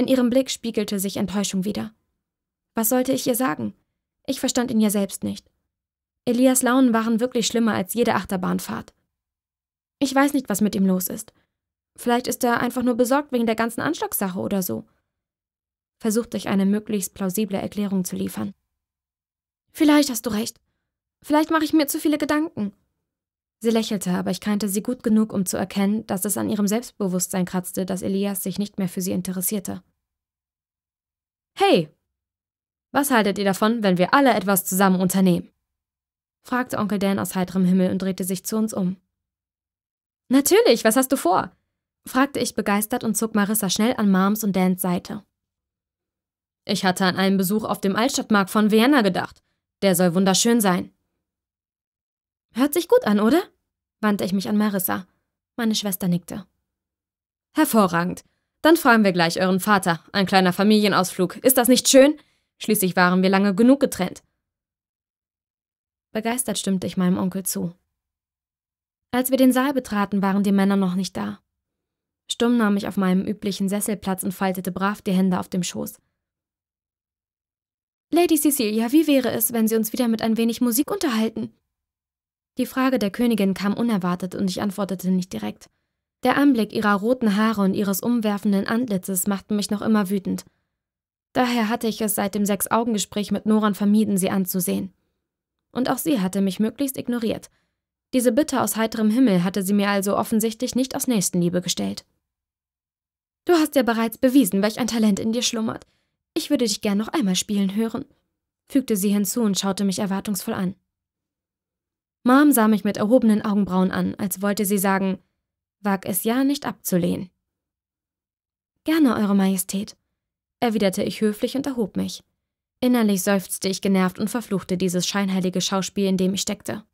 In ihrem Blick spiegelte sich Enttäuschung wider. Was sollte ich ihr sagen? Ich verstand ihn ja selbst nicht. Elias Launen waren wirklich schlimmer als jede Achterbahnfahrt. Ich weiß nicht, was mit ihm los ist. Vielleicht ist er einfach nur besorgt wegen der ganzen Anschlagssache oder so. Versuchte ich eine möglichst plausible Erklärung zu liefern. Vielleicht hast du recht. Vielleicht mache ich mir zu viele Gedanken, Sie lächelte, aber ich kannte sie gut genug, um zu erkennen, dass es an ihrem Selbstbewusstsein kratzte, dass Elias sich nicht mehr für sie interessierte. Hey! Was haltet ihr davon, wenn wir alle etwas zusammen unternehmen? fragte Onkel Dan aus heiterem Himmel und drehte sich zu uns um. Natürlich, was hast du vor? fragte ich begeistert und zog Marissa schnell an Marms und Dans Seite. Ich hatte an einen Besuch auf dem Altstadtmarkt von Vienna gedacht. Der soll wunderschön sein. Hört sich gut an, oder? wandte ich mich an Marissa. Meine Schwester nickte. Hervorragend. Dann fragen wir gleich euren Vater. Ein kleiner Familienausflug. Ist das nicht schön? Schließlich waren wir lange genug getrennt. Begeistert stimmte ich meinem Onkel zu. Als wir den Saal betraten, waren die Männer noch nicht da. Stumm nahm ich auf meinem üblichen Sessel Platz und faltete brav die Hände auf dem Schoß. Lady Cecilia, wie wäre es, wenn Sie uns wieder mit ein wenig Musik unterhalten? Die Frage der Königin kam unerwartet und ich antwortete nicht direkt. Der Anblick ihrer roten Haare und ihres umwerfenden Antlitzes machten mich noch immer wütend. Daher hatte ich es seit dem Sechs-Augen-Gespräch mit Noran vermieden, sie anzusehen. Und auch sie hatte mich möglichst ignoriert. Diese Bitte aus heiterem Himmel hatte sie mir also offensichtlich nicht aus Nächstenliebe gestellt. Du hast ja bereits bewiesen, welch ein Talent in dir schlummert. Ich würde dich gern noch einmal spielen hören, fügte sie hinzu und schaute mich erwartungsvoll an. Mom sah mich mit erhobenen Augenbrauen an, als wollte sie sagen, wag es ja nicht abzulehnen. Gerne, Eure Majestät, erwiderte ich höflich und erhob mich. Innerlich seufzte ich genervt und verfluchte dieses scheinheilige Schauspiel, in dem ich steckte.